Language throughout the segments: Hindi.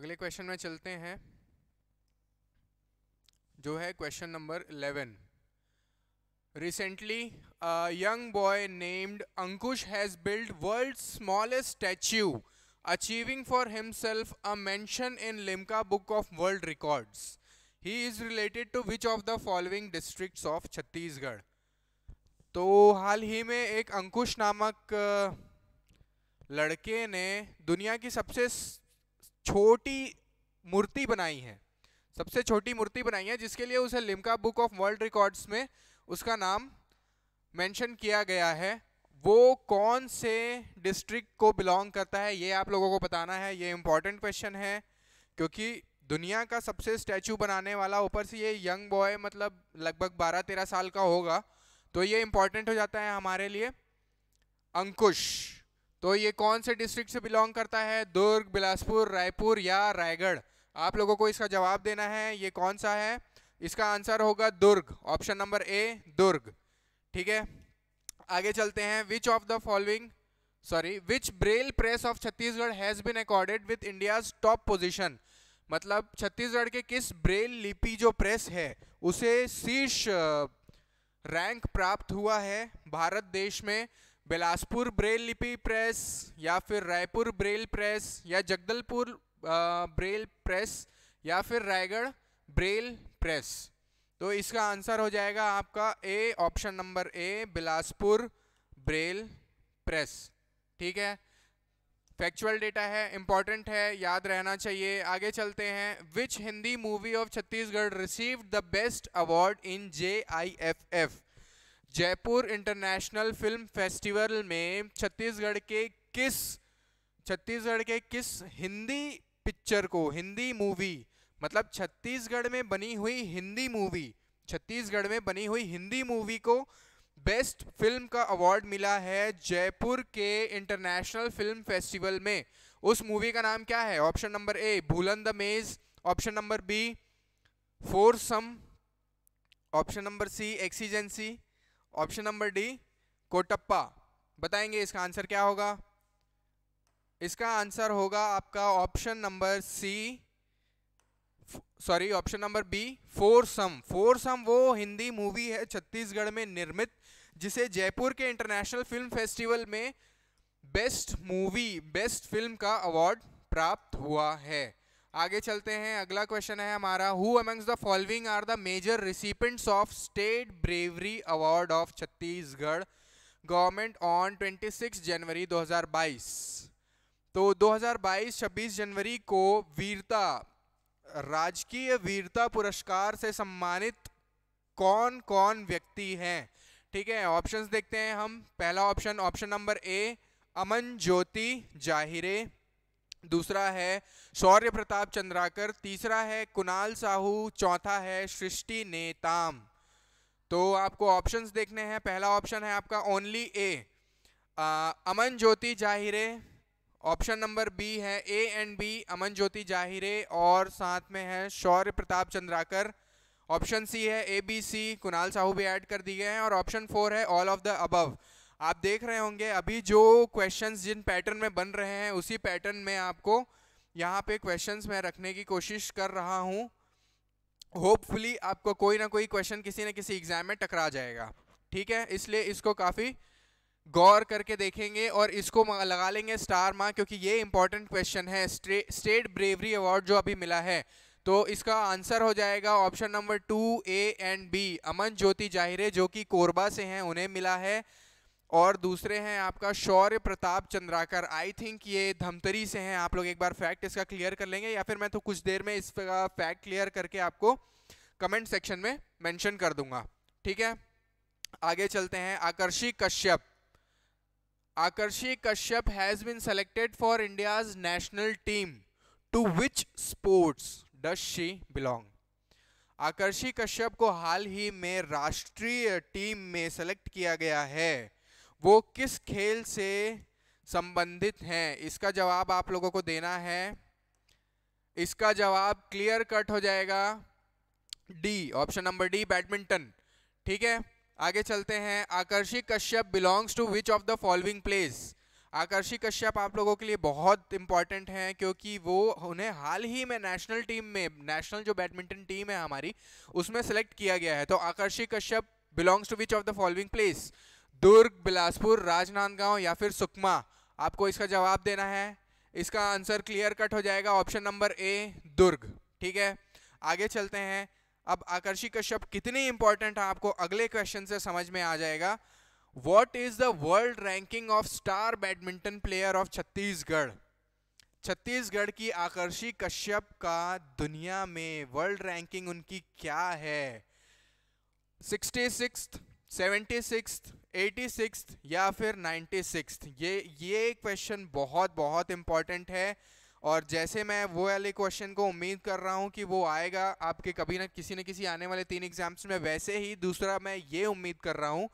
अगले क्वेश्चन में चलते हैं जो है question number 11। Recently young boy named Ankush has build world smallest statue achieving for himself a mention in Limca book of world records he is related to which of the following district of Chhattisgarh तो हाल ही में एक अंकुश नामक लड़के ने दुनिया की सबसे छोटी मूर्ति बनाई है सबसे छोटी मूर्ति बनाई है जिसके लिए उसे Limca book of world records में उसका नाम मेंशन किया गया है वो कौन से डिस्ट्रिक्ट को बिलोंग करता है ये आप लोगों को बताना है ये इम्पॉर्टेंट क्वेश्चन है क्योंकि दुनिया का सबसे स्टैचू बनाने वाला ऊपर से ये यंग बॉय मतलब लगभग बारह तेरह साल का होगा तो ये इम्पॉर्टेंट हो जाता है हमारे लिए अंकुश तो ये कौन से डिस्ट्रिक्ट से बिलोंग करता है दुर्ग बिलासपुर रायपुर या रायगढ़ आप लोगों को इसका जवाब देना है ये कौन सा है इसका आंसर होगा दुर्ग ऑप्शन नंबर ए दुर्ग ठीक है आगे चलते हैं which of the following sorry which braille press of Chhattisgarh has been accorded with India's top position मतलब छत्तीसगढ़ के किस ब्रेल लिपि जो प्रेस है उसे शीर्ष रैंक प्राप्त हुआ है भारत देश में बिलासपुर ब्रेल लिपि प्रेस या फिर रायपुर ब्रेल प्रेस या जगदलपुर ब्रेल प्रेस या फिर रायगढ़ ब्रेल प्रेस तो इसका आंसर हो जाएगा आपका A option number A Bilaspur braille press ठीक है फैक्चुअल डेटा है इंपॉर्टेंट है याद रहना चाहिए आगे चलते हैं which Hindi movie of Chhattisgarh received the best award in J I F F Jaipur international film festival में छत्तीसगढ़ के किस छत्तीसगढ़ के किस हिंदी पिक्चर को हिंदी मूवी मतलब छत्तीसगढ़ में बनी हुई हिंदी मूवी छत्तीसगढ़ में बनी हुई हिंदी मूवी को बेस्ट फिल्म का अवार्ड मिला है जयपुर के इंटरनेशनल फिल्म फेस्टिवल में उस मूवी का नाम क्या है option number A Bhulan the maze option number B four some option number C exigency option number D कोटप्पा बताएंगे इसका आंसर क्या होगा इसका आंसर होगा आपका option number C sorry option number B four some four some वो हिंदी मूवी है छत्तीसगढ़ में निर्मित जिसे जयपुर के इंटरनेशनल फिल्म फेस्टिवल में बेस्ट मूवी बेस्ट फिल्म का अवार्ड प्राप्त हुआ है आगे चलते हैं अगला क्वेश्चन है हमारा who amongst the following are the major recipients of state bravery award of Chhattisgarh government on 26 January 2022 तो 2022 26 जनवरी को वीरता राजकीय वीरता पुरस्कार से सम्मानित कौन कौन व्यक्ति हैं ठीक है ऑप्शंस देखते हैं हम पहला option option number A Aman Jyoti Jahire दूसरा है शौर्य प्रताप चंद्राकर तीसरा है कुणाल साहू चौथा है सृष्टि नेताम तो आपको ऑप्शंस देखने हैं पहला ऑप्शन है आपका only A Aman Jyoti Jahire option number B है A and B Aman Jyoti जाहिरे और साथ में है शौर्य प्रताप चंद्राकर ऑप्शन सी है A B C Kunal Sahu भी ऐड कर दिए हैं और ऑप्शन फोर है ऑल ऑफ द अबव आप देख रहे होंगे अभी जो क्वेश्चंस जिन पैटर्न में बन रहे हैं उसी पैटर्न में आपको यहाँ पे क्वेश्चंस मैं रखने की कोशिश कर रहा हूँ होपफुली आपको कोई ना कोई क्वेश्चन किसी न किसी एग्ज़ाम में टकरा जाएगा ठीक है इसलिए इसको काफ़ी गौर करके देखेंगे और इसको लगा लेंगे स्टार मार्क क्योंकि ये इंपॉर्टेंट क्वेश्चन है स्टेट ब्रेवरी अवार्ड जो अभी मिला है तो इसका आंसर हो जाएगा option number two A and B Aman Jyoti Jahire जो कि कोरबा से हैं उन्हें मिला है और दूसरे हैं आपका शौर्य प्रताप चंद्राकर आई थिंक ये धमतरी से हैं आप लोग एक बार फैक्ट इसका क्लियर कर लेंगे या फिर मैं तो कुछ देर में इसका फैक्ट क्लियर करके आपको कमेंट सेक्शन में मेंशन कर दूंगा ठीक है आगे चलते हैं Akarshi Kashyap Akarshi Kashyap has been selected for India's national team to which sports does she belong Akarshi Kashyap को हाल ही में राष्ट्रीय टीम में सेलेक्ट किया गया है वो किस खेल से संबंधित हैं इसका जवाब आप लोगों को देना है इसका जवाब क्लियर कट हो जाएगा D option number D badminton ठीक है आगे चलते हैं Akarshi Kashyap belongs to which of the following place Akarshi Kashyap आप लोगों के लिए बहुत इंपॉर्टेंट हैं क्योंकि वो उन्हें हाल ही में नेशनल टीम में नेशनल जो बैडमिंटन टीम है हमारी उसमें सेलेक्ट किया गया है तो Akarshi Kashyap belongs to which of the following place Durg Bilaspur Rajnandgaon या फिर सुकमा आपको इसका जवाब देना है इसका आंसर क्लियर कट हो जाएगा ऑप्शन नंबर ए दुर्ग ठीक है आगे चलते हैं अब आकर्षी कश्यप कितनी इंपॉर्टेंट है आपको अगले क्वेश्चन से समझ में आ जाएगा what is the world ranking of star badminton player of Chhattisgarh Chhattisgarh की आकर्षी कश्यप का दुनिया में वर्ल्ड रैंकिंग उनकी क्या है sixty six seventy six eighty six या फिर नाइन्टी सिक्स ये ये क्वेश्चन बहुत बहुत इम्पॉर्टेंट है और जैसे मैं वो वाले क्वेश्चन को उम्मीद कर रहा हूँ कि वो आएगा आपके कभी ना किसी न किसी आने वाले तीन एग्जाम्स में वैसे ही दूसरा मैं ये उम्मीद कर रहा हूँ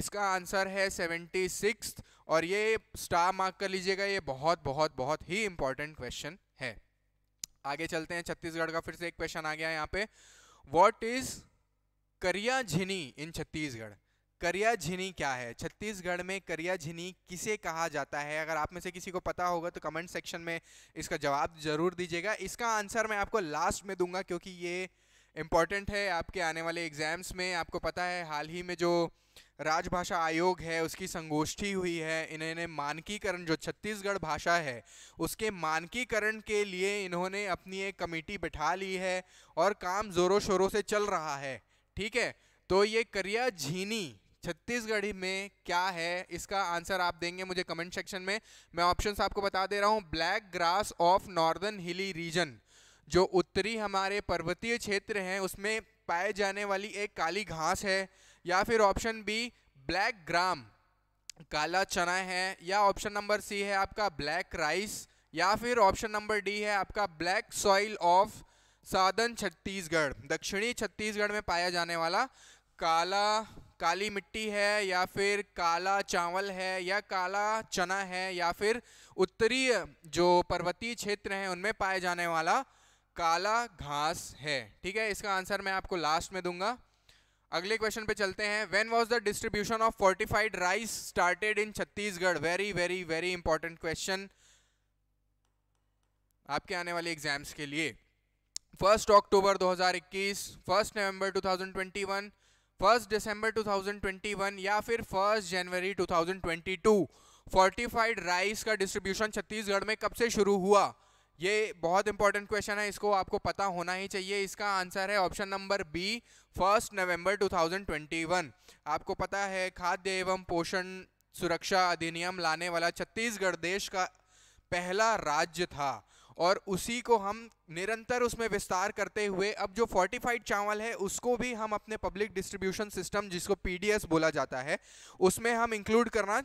इसका आंसर है सेवेंटी सिक्स और ये स्टार मार्क कर लीजिएगा ये बहुत बहुत बहुत ही इंपॉर्टेंट क्वेश्चन है आगे चलते हैं छत्तीसगढ़ का फिर से एक क्वेश्चन आ गया यहाँ पे वॉट इज करिया झिनी इन छत्तीसगढ़ करिया झिनी क्या है छत्तीसगढ़ में करिया झिनी किसे कहा जाता है अगर आप में से किसी को पता होगा तो कमेंट सेक्शन में इसका जवाब जरूर दीजिएगा इसका आंसर मैं आपको लास्ट में दूंगा क्योंकि ये इम्पॉर्टेंट है आपके आने वाले एग्ज़ाम्स में आपको पता है हाल ही में जो राजभाषा आयोग है उसकी संगोष्ठी हुई है इन्होंने मानकीकरण जो छत्तीसगढ़ भाषा है उसके मानकीकरण के लिए इन्होंने अपनी एक कमेटी बैठा ली है और काम ज़ोरों शोरों से चल रहा है ठीक है तो ये करिया झीनी छत्तीसगढ़ी में क्या है इसका आंसर आप देंगे मुझे कमेंट सेक्शन में मैं ऑप्शंस आपको बता दे रहा हूँ black grass of northern hilly region जो उत्तरी हमारे पर्वतीय क्षेत्र हैं उसमें पाए जाने वाली एक काली घास है या फिर ऑप्शन बी ब्लैक ग्राम काला चना है या ऑप्शन नंबर सी है आपका ब्लैक राइस या फिर ऑप्शन नंबर डी है आपका ब्लैक सॉइल ऑफ साधन छत्तीसगढ़ दक्षिणी छत्तीसगढ़ में पाया जाने वाला काला काली मिट्टी है या फिर काला चावल है या काला चना है या फिर उत्तरीय जो पर्वतीय क्षेत्र हैं उनमें पाए जाने वाला काला घास है ठीक है इसका आंसर मैं आपको लास्ट में दूंगा अगले क्वेश्चन पे चलते हैं when was the distribution of fortified rice started in Chhattisgarh very very very important question आपके आने वाले एग्जाम्स के लिए first October 2021 first November to first December 2021 या फिर फर्स्ट जनवरी 2022 फोर्टिफाइड राइस का डिस्ट्रीब्यूशन छत्तीसगढ़ में कब से शुरू हुआ ये बहुत इंपॉर्टेंट क्वेश्चन है इसको आपको पता होना ही चाहिए इसका आंसर है option number B first November 2021 आपको पता है खाद्य एवं पोषण सुरक्षा अधिनियम लाने वाला छत्तीसगढ़ देश का पहला राज्य था और उसी को हम निरंतर उसमें विस्तार करते हुए अब जो फोर्टिफाइड चावल है उसको भी हम अपने पब्लिक डिस्ट्रीब्यूशन सिस्टम जिसको पीडीएस बोला जाता है उसमें हम इंक्लूड करना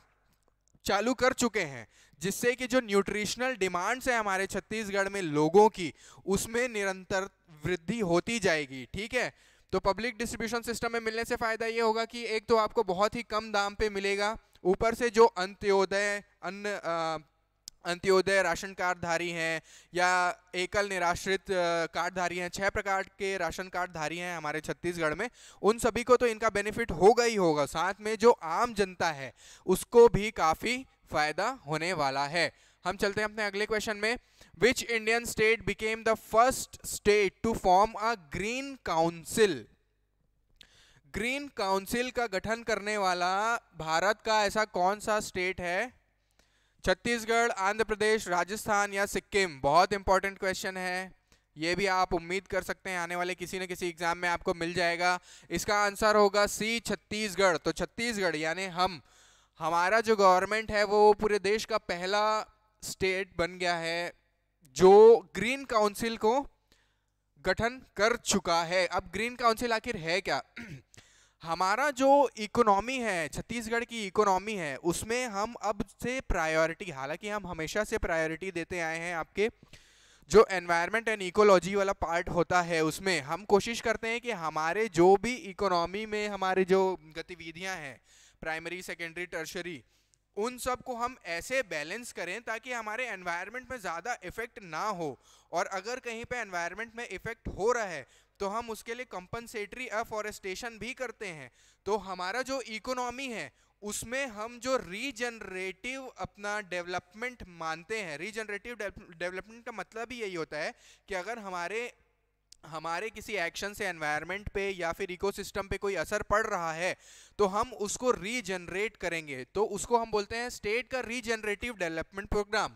चालू कर चुके हैं जिससे कि जो न्यूट्रिशनल डिमांड्स है हमारे छत्तीसगढ़ में लोगों की उसमें निरंतर वृद्धि होती जाएगी ठीक है तो पब्लिक डिस्ट्रीब्यूशन सिस्टम में मिलने से फ़ायदा ये होगा कि एक तो आपको बहुत ही कम दाम पे मिलेगा ऊपर से जो अंत्योदय अन्न अंत्योदय राशन कार्डधारी हैं या एकल निराश्रित कार्डधारी हैं छह प्रकार के राशन कार्डधारी हैं हमारे छत्तीसगढ़ में उन सभी को तो इनका बेनिफिट होगा ही होगा साथ में जो आम जनता है उसको भी काफ़ी फायदा होने वाला है हम चलते हैं अपने अगले क्वेश्चन में which Indian state became the first state to form a green council green council का गठन करने वाला भारत का ऐसा कौन सा स्टेट है छत्तीसगढ़ आंध्र प्रदेश राजस्थान या सिक्किम बहुत इंपॉर्टेंट क्वेश्चन है ये भी आप उम्मीद कर सकते हैं आने वाले किसी न किसी एग्जाम में आपको मिल जाएगा इसका आंसर होगा सी छत्तीसगढ़ तो छत्तीसगढ़ यानी हम हमारा जो गवर्नमेंट है वो पूरे देश का पहला स्टेट बन गया है जो ग्रीन काउंसिल को गठन कर चुका है अब ग्रीन काउंसिल आखिर है क्या हमारा जो इकोनॉमी है छत्तीसगढ़ की इकोनॉमी है उसमें हम अब से प्रायोरिटी हालांकि हम हमेशा से प्रायोरिटी देते आए हैं आपके जो एनवायरनमेंट एंड इकोलॉजी वाला पार्ट होता है उसमें हम कोशिश करते हैं कि हमारे जो भी इकोनॉमी में हमारे जो गतिविधियां हैं प्राइमरी सेकेंडरी टर्शरी उन सब को हम ऐसे बैलेंस करें ताकि हमारे एनवायरनमेंट में ज़्यादा इफ़ेक्ट ना हो और अगर कहीं पे एनवायरनमेंट में इफ़ेक्ट हो रहा है तो हम उसके लिए कंपनसेटरी अफॉरेस्टेशन भी करते हैं तो हमारा जो इकोनॉमी है उसमें हम जो रीजनरेटिव अपना डेवलपमेंट मानते हैं रीजनरेटिव डेवलपमेंट का मतलब ही यही होता है कि अगर हमारे हमारे किसी एक्शन से एनवायरनमेंट पे या फिर इकोसिस्टम पे कोई असर पड़ रहा है तो हम उसको रीजनरेट करेंगे तो उसको हम बोलते हैं स्टेट का रीजनरेटिव डेवलपमेंट प्रोग्राम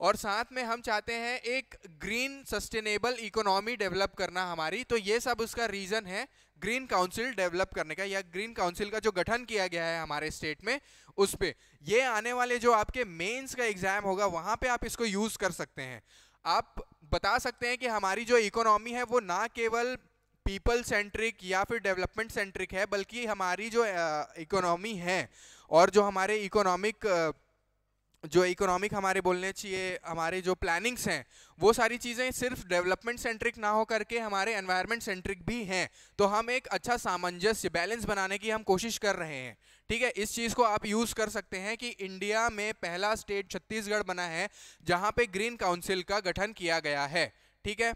और साथ में हम चाहते हैं एक ग्रीन सस्टेनेबल इकोनॉमी डेवलप करना हमारी तो ये सब उसका रीज़न है ग्रीन काउंसिल डेवलप करने का या ग्रीन काउंसिल का जो गठन किया गया है हमारे स्टेट में उस पर ये आने वाले जो आपके मेंस का एग्ज़ाम होगा वहाँ पे आप इसको यूज़ कर सकते हैं आप बता सकते हैं कि हमारी जो इकोनॉमी है वो ना केवल पीपल सेंट्रिक या फिर डेवलपमेंट सेंट्रिक है बल्कि हमारी जो इकोनॉमी है और जो हमारे इकोनॉमिक जो इकोनॉमिक हमारे बोलने चाहिए हमारे जो प्लानिंग्स हैं वो सारी चीज़ें सिर्फ डेवलपमेंट सेंट्रिक ना हो करके हमारे एनवायरनमेंट सेंट्रिक भी हैं तो हम एक अच्छा सामंजस्य बैलेंस बनाने की हम कोशिश कर रहे हैं ठीक है इस चीज़ को आप यूज़ कर सकते हैं कि इंडिया में पहला स्टेट छत्तीसगढ़ बना है जहाँ पे ग्रीन काउंसिल का गठन किया गया है ठीक है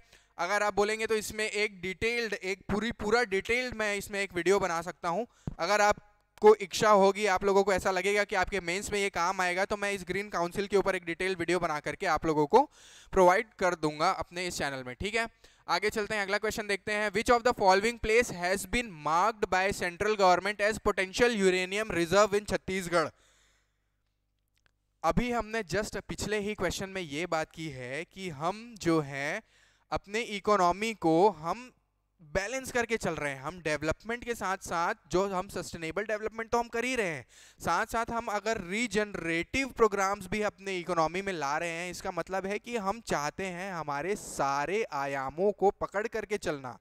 अगर आप बोलेंगे तो इसमें एक डिटेल्ड एक पूरी पूरा डिटेल्ड मैं इसमें एक वीडियो बना सकता हूँ अगर आप आपको इच्छा होगी आप लोगों को ऐसा लगेगा कि आपके मेंस में ये काम आएगा तो मैं इस ग्रीन काउंसिल के ऊपर एक डिटेल वीडियो बना करके आप लोगों को प्रोवाइड कर दूंगा अपने इस चैनल में ठीक है आगे चलते हैं अगला क्वेश्चन देखते हैं which of the following place has been marked by central government as potential uranium reserve in Chhattisgarh अभी हमने जस्ट पिछले ही क्वेश्चन में ये बात की है कि हम जो है अपने इकोनॉमी को हम बैलेंस करके चल रहे हैं हम डेवलपमेंट के साथ साथ जो हम सस्टेनेबल डेवलपमेंट तो हम कर ही रहे हैं साथ साथ हम अगर रीजनरेटिव प्रोग्राम्स भी अपने इकोनॉमी में ला रहे हैं इसका मतलब है कि हम चाहते हैं हमारे सारे आयामों को पकड़ करके चलना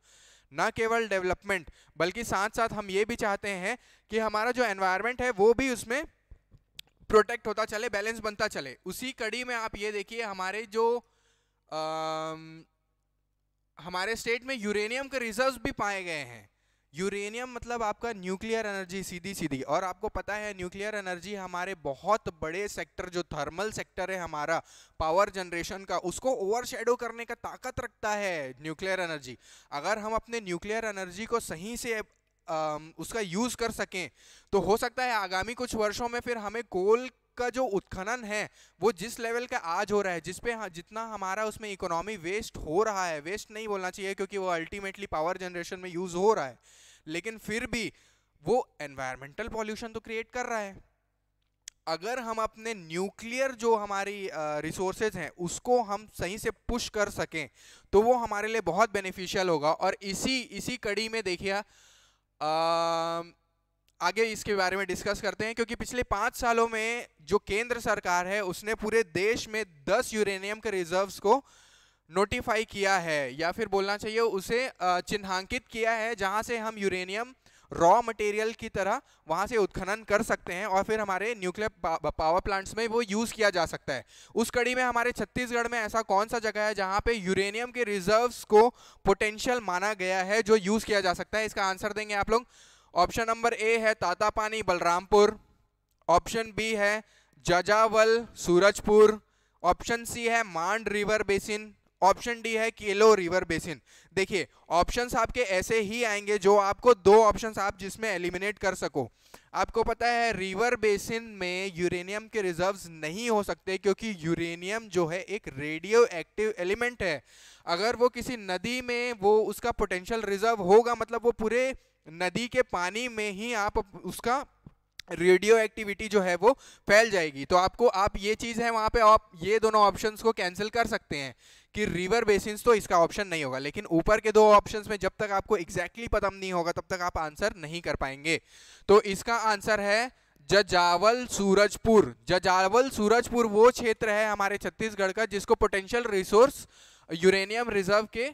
ना केवल डेवलपमेंट बल्कि साथ साथ हम ये भी चाहते हैं कि हमारा जो एनवायरमेंट है वो भी उसमें प्रोटेक्ट होता चले बैलेंस बनता चले उसी कड़ी में आप ये देखिए हमारे जो आ, हमारे स्टेट में यूरेनियम के रिजर्व्स भी पाए गए हैं यूरेनियम मतलब आपका न्यूक्लियर एनर्जी सीधी सीधी और आपको पता है न्यूक्लियर एनर्जी हमारे बहुत बड़े सेक्टर जो थर्मल सेक्टर है हमारा पावर जनरेशन का उसको ओवरशेडो करने का ताकत रखता है न्यूक्लियर एनर्जी अगर हम अपने न्यूक्लियर एनर्जी को सही से आ, उसका यूज़ कर सकें तो हो सकता है आगामी कुछ वर्षों में फिर हमें कोल का जो उत्खनन है वो जिस लेवल का आज हो रहा है जिस पे हाँ, जितना हमारा उसमें इकोनॉमी वेस्ट हो रहा है वेस्ट नहीं बोलना चाहिए क्योंकि वो अल्टीमेटली पावर जनरेशन में यूज़ हो रहा है लेकिन फिर भी वो एनवायरमेंटल पॉल्यूशन तो क्रिएट कर रहा है अगर हम अपने न्यूक्लियर जो हमारी रिसोर्सेज हैं उसको हम सही से पुश कर सकें तो वो हमारे लिए बहुत बेनिफिशियल होगा और इसी इसी कड़ी में देखिए आगे इसके बारे में डिस्कस करते हैं क्योंकि पिछले पाँच सालों में जो केंद्र सरकार है उसने पूरे देश में दस यूरेनियम के रिजर्व्स को नोटिफाई किया है या फिर बोलना चाहिए उसे चिन्हांकित किया है जहाँ से हम यूरेनियम रॉ मटेरियल की तरह वहाँ से उत्खनन कर सकते हैं और फिर हमारे न्यूक्लियर पावर प्लांट्स में वो यूज़ किया जा सकता है उस कड़ी में हमारे छत्तीसगढ़ में ऐसा कौन सा जगह है जहाँ पे यूरेनियम के रिजर्व्स को पोटेंशियल माना गया है जो यूज़ किया जा सकता है इसका आंसर देंगे आप लोग ऑप्शन नंबर ए है तातापानी बलरामपुर ऑप्शन बी है जजावल सूरजपुर ऑप्शन सी है Mand river basin option D है केलो रिवर बेसिन देखिए ऑप्शंस आपके ऐसे ही आएंगे जो आपको दो ऑप्शंस आप जिसमें एलिमिनेट कर सको आपको पता है रिवर बेसिन में यूरेनियम के रिजर्व्स नहीं हो सकते क्योंकि यूरेनियम जो है एक रेडियो एक्टिव एलिमेंट है अगर वो किसी नदी में वो उसका पोटेंशियल रिजर्व होगा मतलब वो पूरे नदी के पानी में ही आप उसका रेडियो एक्टिविटी जो है वो फैल जाएगी तो आपको आप ये चीज़ है वहाँ पे आप ये दोनों ऑप्शंस को कैंसिल कर सकते हैं कि रिवर बेसिन तो इसका ऑप्शन नहीं होगा लेकिन ऊपर के दो ऑप्शन में जब तक आपको एग्जैक्टली exactly पता नहीं होगा तब तक आप आंसर नहीं कर पाएंगे तो इसका आंसर है जजावल सूरजपुर जजावल सूरजपुर वो क्षेत्र है हमारे छत्तीसगढ़ का जिसको पोटेंशियल रिसोर्स यूरेनियम रिजर्व के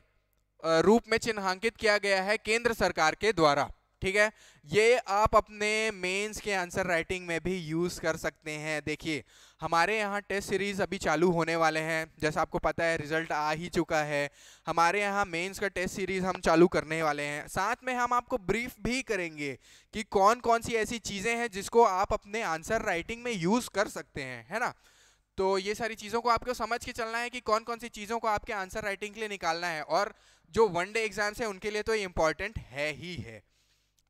रूप में चिन्हांकित किया गया है केंद्र सरकार के द्वारा ठीक है ये आप अपने मेंस के आंसर राइटिंग में भी यूज़ कर सकते हैं देखिए हमारे यहाँ टेस्ट सीरीज़ अभी चालू होने वाले हैं जैसा आपको पता है रिजल्ट आ ही चुका है हमारे यहाँ मेंस का टेस्ट सीरीज़ हम चालू करने वाले हैं साथ में हम आपको ब्रीफ भी करेंगे कि कौन कौन सी ऐसी चीज़ें हैं जिसको आप अपने आंसर राइटिंग में यूज़ कर सकते हैं है ना तो ये सारी चीज़ों को आपको समझ के चलना है कि कौन कौन सी चीज़ों को आपके आंसर राइटिंग के लिए निकालना है और जो वन डे एग्जाम्स हैं उनके लिए तो ये इम्पॉर्टेंट है ही है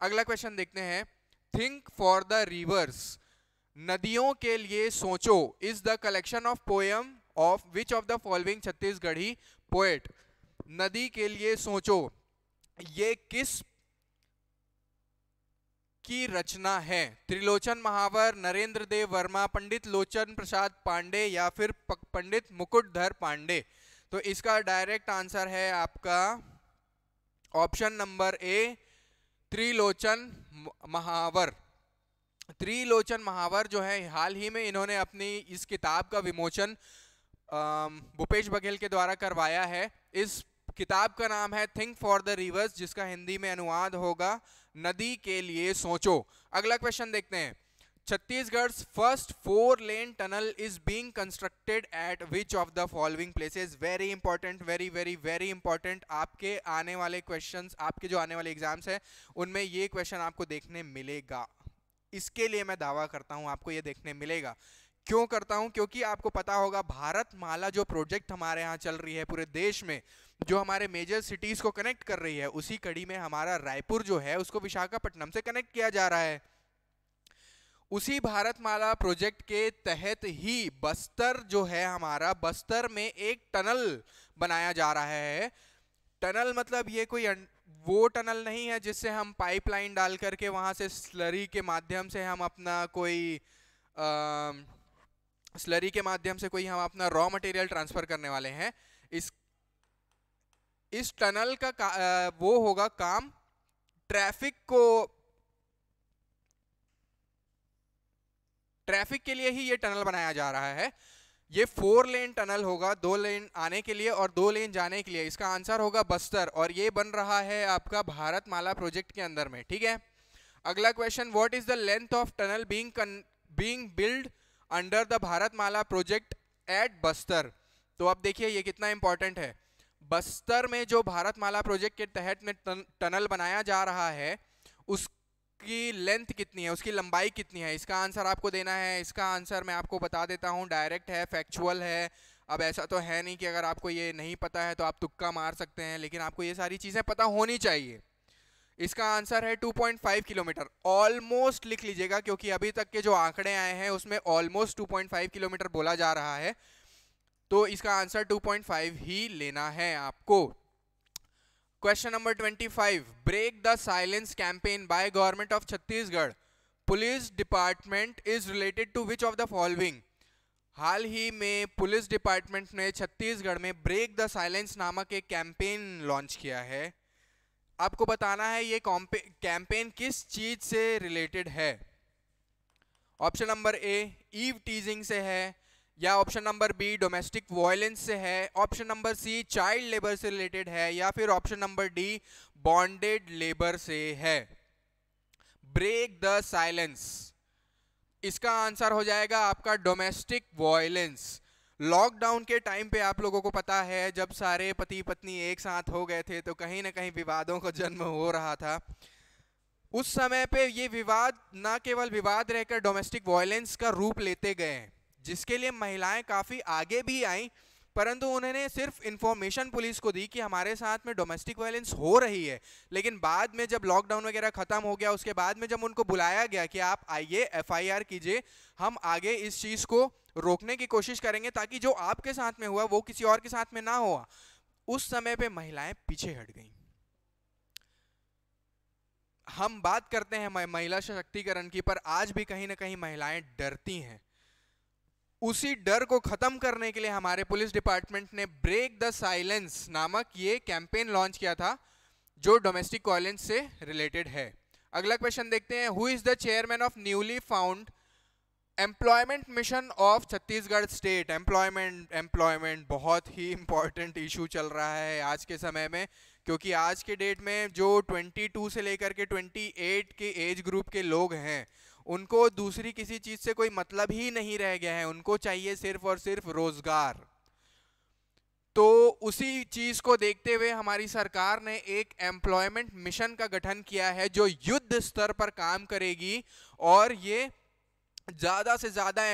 अगला क्वेश्चन देखते हैं थिंक फॉर द रिवर्स नदियों के लिए सोचो is the collection of poem of which of the following Chhattisgarhi poet नदी के लिए सोचो ये किस की रचना है त्रिलोचन महावर नरेंद्र देव वर्मा पंडित लोचन प्रसाद पांडे या फिर पंडित मुकुटधर पांडे तो इसका डायरेक्ट आंसर है आपका option number A Trilochan Mahawar Trilochan Mahawar जो है हाल ही में इन्होंने अपनी इस किताब का विमोचन भूपेश बघेल के द्वारा करवाया है इस किताब का नाम है थिंक फॉर द रिवर्स जिसका हिंदी में अनुवाद होगा नदी के लिए सोचो अगला क्वेश्चन देखते हैं Chhattisgarh first four lane tunnel is being constructed at which of the following places very important very very very important आपके आने वाले क्वेश्चन आपके जो आने वाले एग्जाम्स हैं, उनमें ये क्वेश्चन आपको देखने मिलेगा. इसके लिए मैं दावा करता हूँ आपको ये देखने मिलेगा क्यों करता हूँ क्योंकि आपको पता होगा भारत माला जो प्रोजेक्ट हमारे यहाँ चल रही है पूरे देश में जो हमारे मेजर सिटीज़ को कनेक्ट कर रही है उसी कड़ी में हमारा रायपुर जो है उसको विशाखापट्टनम से कनेक्ट किया जा रहा है उसी भारत माला प्रोजेक्ट के तहत ही बस्तर जो है हमारा बस्तर में एक टनल बनाया जा रहा है टनल मतलब ये कोई वो टनल नहीं है जिससे हम पाइपलाइन डाल करके वहाँ से स्लरी के माध्यम से हम अपना कोई आ, स्लरी के माध्यम से कोई हम अपना रॉ मटेरियल ट्रांसफ़र करने वाले हैं इस इस टनल का, का वो होगा काम ट्रैफिक को ट्रैफिक के लिए ही ये टनल बनाया जा रहा है ये फोर लेन टनल होगा दो लेन आने के लिए और दो लेन जाने के लिए इसका आंसर होगा बस्तर और ये बन रहा है आपका भारत माला प्रोजेक्ट के अंदर में ठीक है अगला question what is the length of tunnel being being build under the Bharatmala project at Bastar तो आप देखिए ये कितना इंपॉर्टेंट है बस्तर में जो भारत प्रोजेक्ट के तहत में टनल बनाया जा रहा है उस उसकी लेंथ कितनी है उसकी लंबाई कितनी है इसका आंसर आपको देना है इसका आंसर मैं आपको बता देता हूँ डायरेक्ट है फैक्चुअल है अब ऐसा तो है नहीं कि अगर आपको ये नहीं पता है तो आप तुक्का मार सकते हैं लेकिन आपको ये सारी चीज़ें पता होनी चाहिए इसका आंसर है 2.5 किलोमीटर ऑलमोस्ट लिख लीजिएगा क्योंकि अभी तक के जो आंकड़े आए हैं उसमें ऑलमोस्ट 2.5 किलोमीटर बोला जा रहा है तो इसका आंसर 2.5 ही लेना है आपको question number 25 break the silence campaign by government of Chhattisgarh police department is related to which of the following हाल ही में पुलिस डिपार्टमेंट ने छत्तीसगढ़ में ब्रेक द साइलेंस नामक एक कैंपेन लॉन्च किया है आपको बताना है ये कैंपेन किस चीज से रिलेटेड है option number A eve teasing से है या option number B domestic violence से है option number C child labour से रिलेटेड है या फिर option number D bonded labour से है ब्रेक द साइलेंस इसका आंसर हो जाएगा आपका डोमेस्टिक वायलेंस लॉकडाउन के टाइम पे आप लोगों को पता है जब सारे पति पत्नी एक साथ हो गए थे तो कहीं ना कहीं विवादों का जन्म हो रहा था उस समय पे ये विवाद ना केवल विवाद रहकर डोमेस्टिक वायलेंस का रूप लेते गए हैं जिसके लिए महिलाएं काफ़ी आगे भी आई परंतु उन्होंने सिर्फ इन्फॉर्मेशन पुलिस को दी कि हमारे साथ में डोमेस्टिक वायलेंस हो रही है लेकिन बाद में जब लॉकडाउन वगैरह ख़त्म हो गया उसके बाद में जब उनको बुलाया गया कि आप आइए एफआईआर कीजिए हम आगे इस चीज़ को रोकने की कोशिश करेंगे ताकि जो आपके साथ में हुआ वो किसी और के साथ में ना हुआ उस समय पर महिलाएं पीछे हट गईं हम बात करते हैं महिला सशक्तिकरण की पर आज भी कहीं ना कहीं महिलाएं डरती हैं उसी डर को ख़त्म करने के लिए हमारे पुलिस डिपार्टमेंट ने ब्रेक द साइलेंस नामक ये कैंपेन लॉन्च किया था जो डोमेस्टिक वायलेंस से रिलेटेड है अगला क्वेश्चन देखते हैं who is the chairman of newly found employment mission of Chhattisgarh state employment employment बहुत ही इंपॉर्टेंट इशू चल रहा है आज के समय में क्योंकि आज के डेट में जो 22 से लेकर के 28 के एज ग्रुप के लोग हैं उनको दूसरी किसी चीज़ से कोई मतलब ही नहीं रह गया है उनको चाहिए सिर्फ और सिर्फ रोज़गार तो उसी चीज़ को देखते हुए हमारी सरकार ने एक एम्प्लॉयमेंट मिशन का गठन किया है जो युद्ध स्तर पर काम करेगी और ये ज़्यादा से ज़्यादा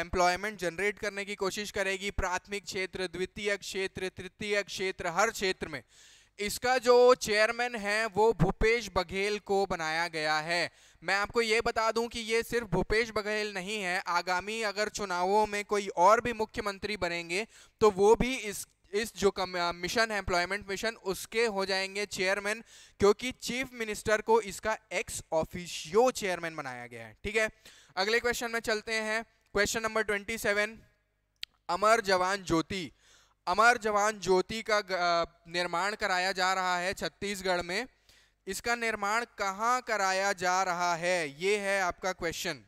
एम्प्लॉयमेंट जनरेट करने की कोशिश करेगी प्राथमिक क्षेत्र द्वितीय क्षेत्र तृतीय क्षेत्र हर क्षेत्र में इसका जो चेयरमैन है वो भूपेश बघेल को बनाया गया है मैं आपको ये बता दूं कि ये सिर्फ भूपेश बघेल नहीं है आगामी अगर चुनावों में कोई और भी मुख्यमंत्री बनेंगे तो वो भी इस इस जो कम, मिशन है एम्प्लॉयमेंट मिशन उसके हो जाएंगे चेयरमैन क्योंकि चीफ मिनिस्टर को इसका एक्स ऑफिशियो चेयरमैन बनाया गया है ठीक है अगले क्वेश्चन में चलते हैं question number twenty seven Amar Jawan Jyoti अमर जवान ज्योति का निर्माण कराया जा रहा है छत्तीसगढ़ में इसका निर्माण कहाँ कराया जा रहा है ये है आपका क्वेश्चन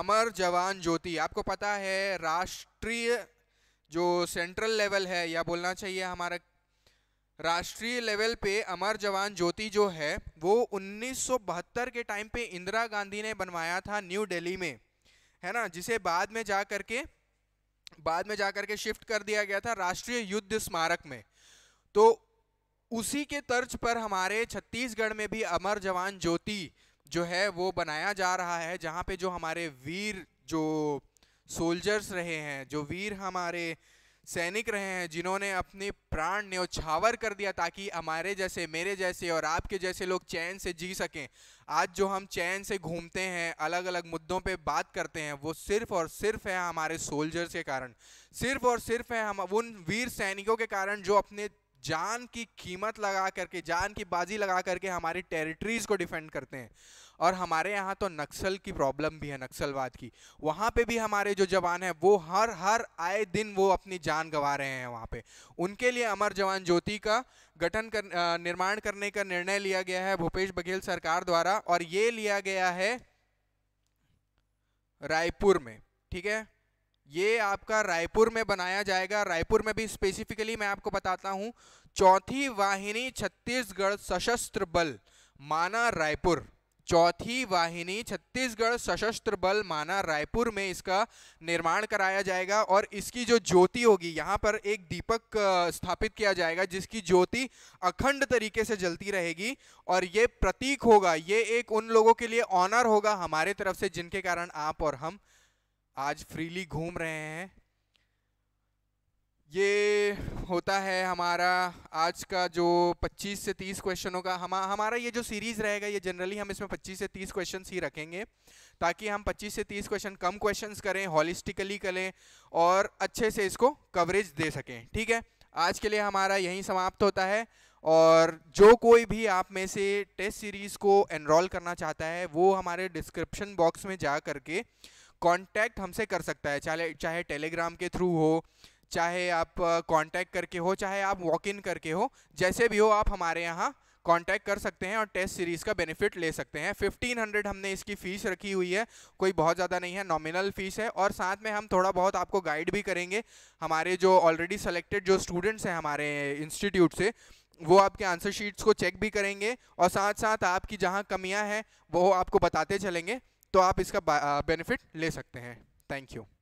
अमर जवान ज्योति आपको पता है राष्ट्रीय जो सेंट्रल लेवल है या बोलना चाहिए हमारा राष्ट्रीय लेवल पे अमर जवान ज्योति जो है वो 1972 के टाइम पे इंदिरा गांधी ने बनवाया था न्यू दिल्ली में है ना जिसे बाद में जा करके के बाद में जाकर के शिफ्ट कर दिया गया था राष्ट्रीय युद्ध स्मारक में तो उसी के तर्ज पर हमारे छत्तीसगढ़ में भी अमर जवान ज्योति जो है वो बनाया जा रहा है जहाँ पे जो हमारे वीर जो सोल्जर्स रहे हैं जो वीर हमारे सैनिक रहे हैं जिन्होंने अपने प्राण न्योछावर कर दिया ताकि हमारे जैसे मेरे जैसे और आपके जैसे लोग चैन से जी सकें आज जो हम चैन से घूमते हैं अलग अलग मुद्दों पे बात करते हैं वो सिर्फ और सिर्फ है हमारे सोल्जर्स के कारण सिर्फ और सिर्फ है हम उन वीर सैनिकों के कारण जो अपने जान की कीमत लगा करके जान की बाजी लगा करके हमारी टेरिटरीज को डिफेंड करते हैं और हमारे यहाँ तो नक्सल की प्रॉब्लम भी है नक्सलवाद की वहाँ पे भी हमारे जो जवान हैं वो हर हर आए दिन वो अपनी जान गंवा रहे हैं वहाँ पे उनके लिए अमर जवान ज्योति का गठन कर निर्माण करने का निर्णय लिया गया है भूपेश बघेल सरकार द्वारा और ये लिया गया है रायपुर में ठीक है ये आपका रायपुर में बनाया जाएगा रायपुर में भी स्पेसिफिकली मैं आपको बताता हूँ चौथी वाहिनी छत्तीसगढ़ सशस्त्र बल माना रायपुर चौथी वाहिनी छत्तीसगढ़ सशस्त्र बल माना रायपुर में इसका निर्माण कराया जाएगा और इसकी जो ज्योति होगी यहाँ पर एक दीपक स्थापित किया जाएगा जिसकी ज्योति अखंड तरीके से जलती रहेगी और ये प्रतीक होगा ये एक उन लोगों के लिए ऑनर होगा हमारे तरफ से जिनके कारण आप और हम आज फ्रीली घूम रहे हैं ये होता है हमारा आज का जो 25 से 30 क्वेश्चनों का हम हमारा ये जो सीरीज़ रहेगा ये जनरली हम इसमें 25 से 30 क्वेश्चन ही रखेंगे ताकि हम 25 से 30 क्वेश्चन कम क्वेश्चंस करें हॉलिस्टिकली करें और अच्छे से इसको कवरेज दे सकें ठीक है आज के लिए हमारा यहीं समाप्त होता है और जो कोई भी आप में से टेस्ट सीरीज़ को एनरोल करना चाहता है वो हमारे डिस्क्रिप्शन बॉक्स में जा करके कॉन्टैक्ट हमसे कर सकता है चाहे चाहे टेलीग्राम के थ्रू हो चाहे आप कांटेक्ट करके हो चाहे आप वॉक इन करके हो जैसे भी हो आप हमारे यहाँ कांटेक्ट कर सकते हैं और टेस्ट सीरीज़ का बेनिफिट ले सकते हैं 1500 हमने इसकी फ़ीस रखी हुई है कोई बहुत ज़्यादा नहीं है नॉमिनल फ़ीस है और साथ में हम थोड़ा बहुत आपको गाइड भी करेंगे हमारे जो ऑलरेडी सेलेक्टेड जो स्टूडेंट्स हैं हमारे इंस्टीट्यूट से वो आपके आंसर शीट्स को चेक भी करेंगे और साथ साथ आपकी जहाँ कमियाँ हैं वो आपको बताते चलेंगे तो आप इसका बेनिफिट ले सकते हैं थैंक यू